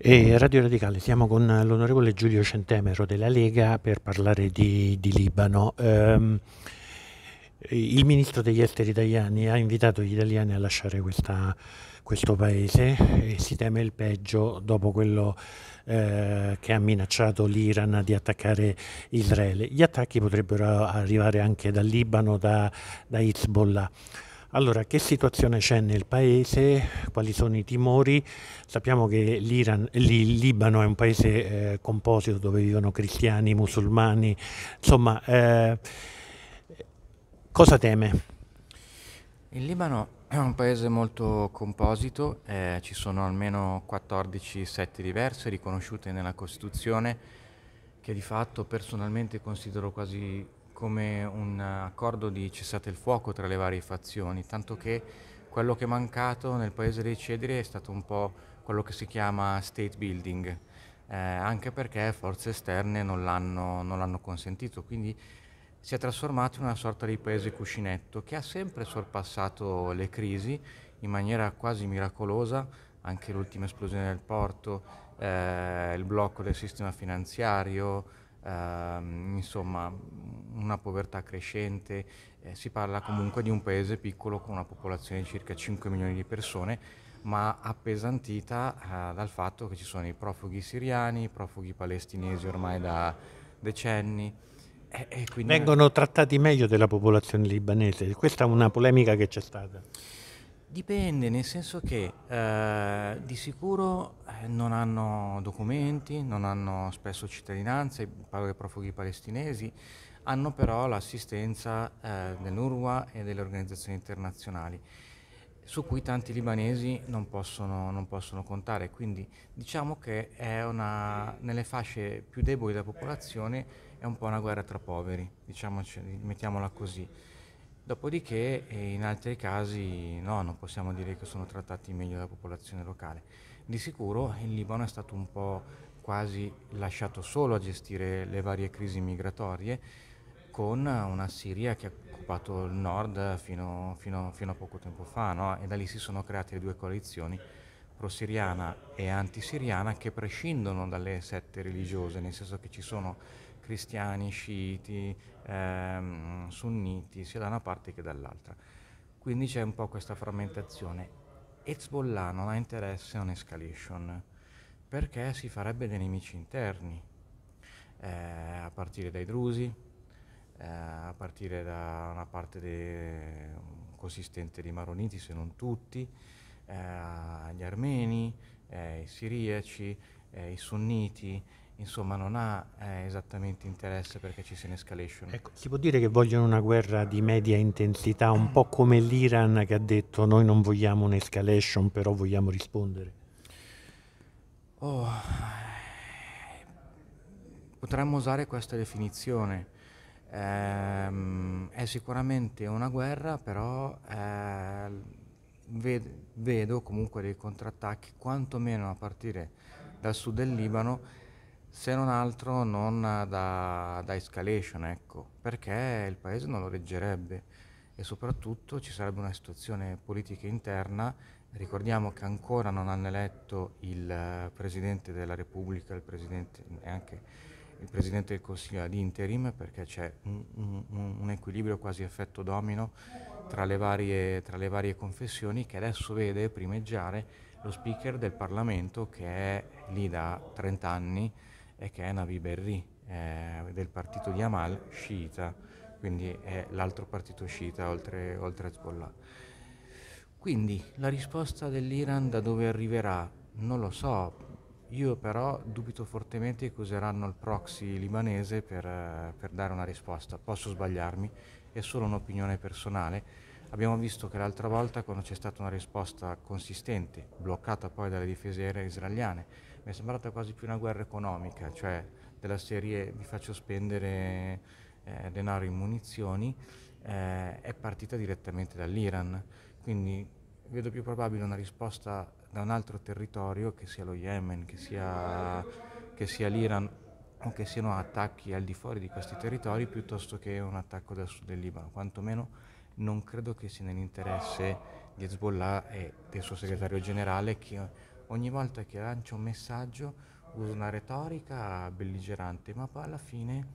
E Radio Radicale, siamo con l'onorevole Giulio Centemero della Lega per parlare di, di Libano. Um, il ministro degli esteri italiani ha invitato gli italiani a lasciare questa, questo paese e si teme il peggio dopo quello eh, che ha minacciato l'Iran di attaccare Israele. Gli attacchi potrebbero arrivare anche dal Libano, da, da Hezbollah. Allora, che situazione c'è nel paese? Quali sono i timori? Sappiamo che il Libano è un paese eh, composito dove vivono cristiani, musulmani, insomma, eh, cosa teme? Il Libano è un paese molto composito, eh, ci sono almeno 14 sette diverse riconosciute nella Costituzione che di fatto personalmente considero quasi come un accordo di cessate il fuoco tra le varie fazioni, tanto che quello che è mancato nel paese dei Cedri è stato un po' quello che si chiama state building, eh, anche perché forze esterne non l'hanno consentito, quindi si è trasformato in una sorta di paese cuscinetto che ha sempre sorpassato le crisi in maniera quasi miracolosa, anche l'ultima esplosione del porto, eh, il blocco del sistema finanziario, ehm, insomma una povertà crescente, eh, si parla comunque di un paese piccolo con una popolazione di circa 5 milioni di persone, ma appesantita eh, dal fatto che ci sono i profughi siriani, i profughi palestinesi ormai da decenni. E, e quindi... Vengono trattati meglio della popolazione libanese, questa è una polemica che c'è stata. Dipende, nel senso che eh, di sicuro eh, non hanno documenti, non hanno spesso cittadinanze, parlo dei profughi palestinesi, hanno però l'assistenza eh, dell'URWA e delle organizzazioni internazionali su cui tanti libanesi non possono, non possono contare, quindi diciamo che una, nelle fasce più deboli della popolazione è un po' una guerra tra poveri, diciamoci, mettiamola così. Dopodiché eh, in altri casi no, non possiamo dire che sono trattati meglio dalla popolazione locale. Di sicuro il Libano è stato un po' quasi lasciato solo a gestire le varie crisi migratorie con una Siria che ha occupato il nord fino, fino, fino a poco tempo fa no? e da lì si sono create le due coalizioni prosiriana e antisiriana che prescindono dalle sette religiose, nel senso che ci sono cristiani, sciiti, ehm, sunniti, sia da una parte che dall'altra. Quindi c'è un po' questa frammentazione. Hezbollah non ha interesse a un'escalation perché si farebbe dei nemici interni, eh, a partire dai drusi, eh, a partire da una parte de- consistente di maroniti, se non tutti, eh, gli armeni, eh, i siriaci, eh, i sunniti, insomma non ha eh, esattamente interesse perché ci sia un'escalation. Ecco, si può dire che vogliono una guerra di media intensità, un po' come l'Iran che ha detto noi non vogliamo un'escalation, però vogliamo rispondere. Oh, potremmo usare questa definizione. Ehm, è sicuramente una guerra, però eh, vedo comunque dei contrattacchi, quantomeno a partire dal sud del Libano, se non altro non da, da escalation, ecco, perché il paese non lo reggerebbe e soprattutto ci sarebbe una situazione politica interna. Ricordiamo che ancora non hanno eletto il Presidente della Repubblica, il Presidente, neanche il Presidente del Consiglio ad interim, perché c'è un, un, un equilibrio quasi effetto domino tra le, varie, tra le varie confessioni che adesso vede primeggiare lo speaker del Parlamento che è lì da 30 anni e che è Navi Berri eh, del partito di Amal sciita, quindi è l'altro partito sciita oltre, oltre Hezbollah. Quindi la risposta dell'Iran da dove arriverà? Non lo so, io però dubito fortemente che useranno il proxy libanese per, per dare una risposta, posso sbagliarmi, è solo un'opinione personale. Abbiamo visto che l'altra volta quando c'è stata una risposta consistente, bloccata poi dalle difese aeree israeliane, mi è sembrata quasi più una guerra economica, cioè della serie vi faccio spendere eh, denaro in munizioni, eh, è partita direttamente dall'Iran. Quindi vedo più probabile una risposta da un altro territorio, che sia lo Yemen, che sia, che sia l'Iran o che siano attacchi al di fuori di questi territori piuttosto che un attacco dal sud del Libano, quantomeno non credo che sia nell'interesse di Hezbollah e del suo segretario generale che ogni volta che lancia un messaggio usa una retorica belligerante, ma poi alla fine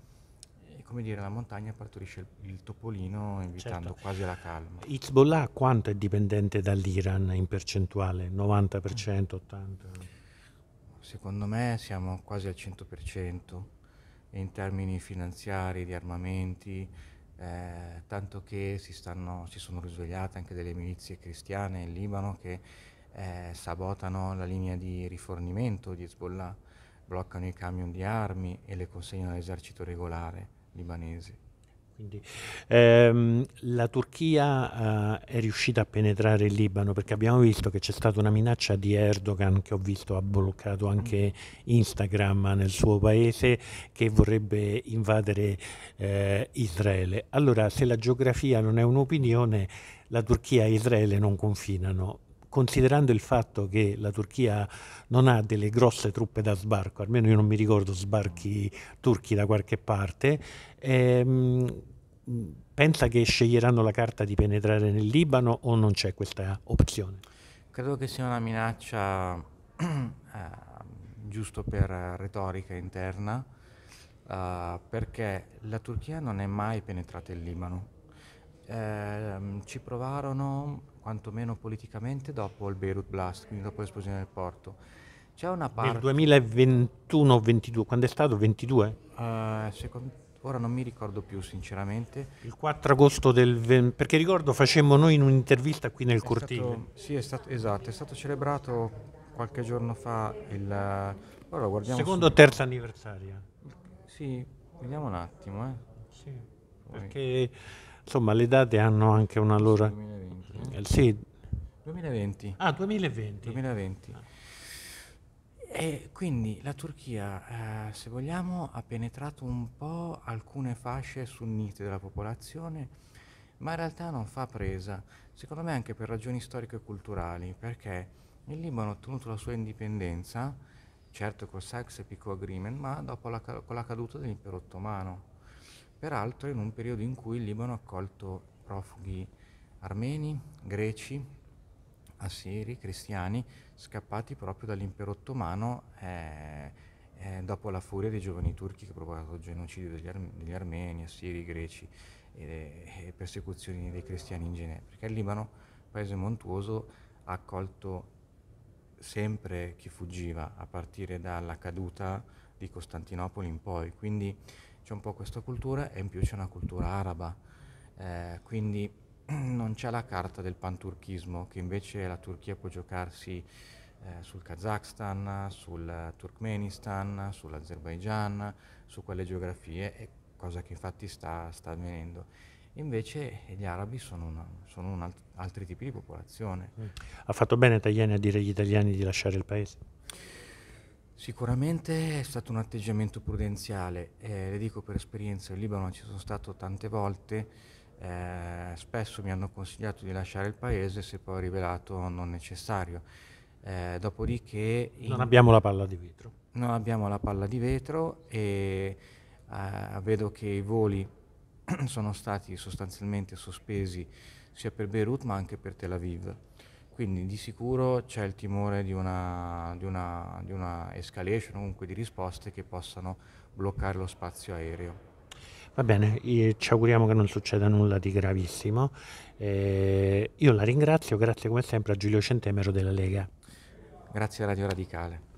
eh, come dire, la montagna partorisce il, il topolino invitando certo. quasi alla calma. Hezbollah quanto è dipendente dall'Iran in percentuale? 90%, 80%? secondo me siamo quasi al 100% in termini finanziari, di armamenti, eh, tanto che si, stanno, si, sono risvegliate anche delle milizie cristiane in Libano che eh, sabotano la linea di rifornimento di Hezbollah, bloccano i camion di armi e le consegnano all'esercito regolare libanese. Quindi, ehm, la Turchia eh, è riuscita a penetrare il Libano perché abbiamo visto che c'è stata una minaccia di Erdogan che ho visto ha bloccato anche Instagram nel suo paese che vorrebbe invadere eh, Israele. Allora se la geografia non è un'opinione, la Turchia e Israele non confinano, considerando il fatto che la Turchia non ha delle grosse truppe da sbarco, almeno io non mi ricordo sbarchi turchi da qualche parte, ehm, pensa che sceglieranno la carta di penetrare nel Libano o non c'è questa opzione? Credo che sia una minaccia eh, giusto per retorica interna, uh, perché la Turchia non è mai penetrata in Libano eh, ci provarono quantomeno politicamente dopo il Beirut Blast, quindi dopo l'esplosione del porto. C'è una parte... Nel 2021-22, quando è stato? 22? Eh, secondo, ora non mi ricordo più sinceramente. Il 4 agosto del... 20, perché ricordo facemmo noi in un'intervista qui nel è cortile. Stato, sì, è stato, esatto, è stato celebrato qualche giorno fa il... Secondo o terzo anniversario? Sì, vediamo un attimo. Eh. Sì, perché Insomma, le date hanno anche una loro... 2020. Eh, sì. 2020. Ah, 2020. 2020. Ah. E quindi la Turchia, eh, se vogliamo, ha penetrato un po' alcune fasce sunnite della popolazione, ma in realtà non fa presa, secondo me anche per ragioni storiche e culturali, perché il Libano ha ottenuto la sua indipendenza, certo col Sykes-Picot Agreement, ma dopo la, con la caduta dell'impero ottomano peraltro in un periodo in cui il Libano ha accolto profughi armeni, greci, assiri, cristiani, scappati proprio dall'impero ottomano eh, eh, dopo la furia dei giovani turchi che ha provocato il genocidio degli, ar- degli armeni, assiri, greci e, e persecuzioni dei cristiani in genere. Perché il Libano, paese montuoso, ha accolto sempre chi fuggiva a partire dalla caduta di Costantinopoli in poi. Quindi c'è un po' questa cultura e in più c'è una cultura araba, eh, quindi non c'è la carta del panturchismo che invece la Turchia può giocarsi eh, sul Kazakhstan, sul Turkmenistan, sull'Azerbaigian, su quelle geografie, cosa che infatti sta, sta avvenendo. Invece gli arabi sono, una, sono un alt- altri tipi di popolazione. Mm. Ha fatto bene Tajani a dire agli italiani di lasciare il paese? Sicuramente è stato un atteggiamento prudenziale, eh, le dico per esperienza, in Libano ci sono stato tante volte, eh, spesso mi hanno consigliato di lasciare il paese se poi rivelato non necessario. Eh, dopodiché... Non abbiamo la palla di vetro. Non abbiamo la palla di vetro e eh, vedo che i voli sono stati sostanzialmente sospesi sia per Beirut ma anche per Tel Aviv. Quindi di sicuro c'è il timore di una, di, una, di una escalation, comunque di risposte che possano bloccare lo spazio aereo. Va bene, ci auguriamo che non succeda nulla di gravissimo. Eh, io la ringrazio, grazie come sempre a Giulio Centemero della Lega. Grazie a Radio Radicale.